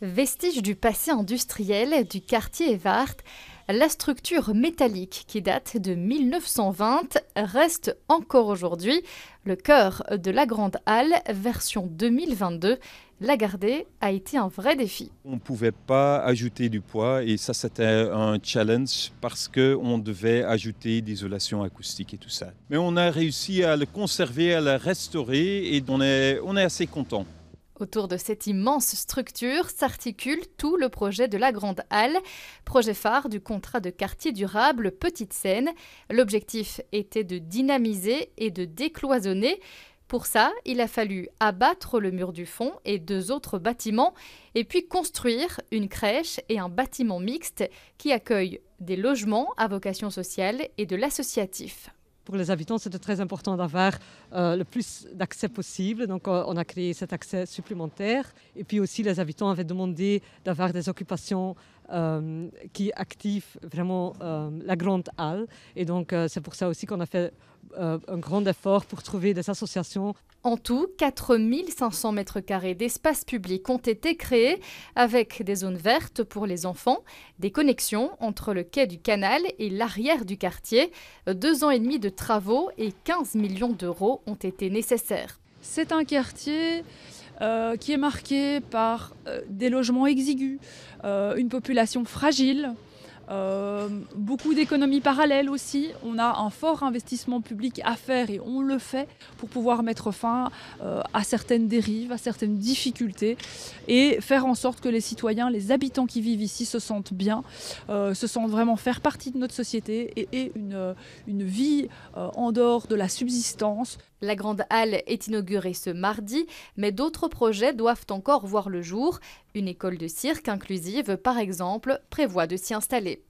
Vestige du passé industriel du quartier Evart, la structure métallique qui date de 1920 reste encore aujourd'hui le cœur de la Grande Halle version 2022. La garder a été un vrai défi. On ne pouvait pas ajouter du poids et ça c'était un challenge parce qu'on devait ajouter d'isolation acoustique et tout ça. Mais on a réussi à le conserver, à le restaurer et on est assez content. Autour de cette immense structure s'articule tout le projet de la Grande Halle, projet phare du contrat de quartier durable Petite Seine. L'objectif était de dynamiser et de décloisonner. Pour ça, il a fallu abattre le mur du fond et deux autres bâtiments, et puis construire une crèche et un bâtiment mixte qui accueille des logements à vocation sociale et de l'associatif pour les habitants, c'était très important d'avoir euh, le plus d'accès possible. Donc, euh, on a créé cet accès supplémentaire. Et puis aussi, les habitants avaient demandé d'avoir des occupations euh, qui active vraiment euh, la grande halle. Et donc, euh, c'est pour ça aussi qu'on a fait un grand effort pour trouver des associations. En tout, 4500 mètres carrés d'espace public ont été créés avec des zones vertes pour les enfants, des connexions entre le quai du canal et l'arrière du quartier. Deux ans et demi de travaux et 15 millions d'euros ont été nécessaires. C'est un quartier euh, qui est marquée par euh, des logements exigus, euh, une population fragile, beaucoup d'économies parallèles aussi. On a un fort investissement public à faire et on le fait pour pouvoir mettre fin à certaines dérives, à certaines difficultés et faire en sorte que les citoyens, les habitants qui vivent ici se sentent bien, se sentent vraiment faire partie de notre société et aient une vie en dehors de la subsistance. La grande halle est inaugurée ce mardi, mais d'autres projets doivent encore voir le jour. Une école de cirque inclusive, par exemple, prévoit de s'y installer.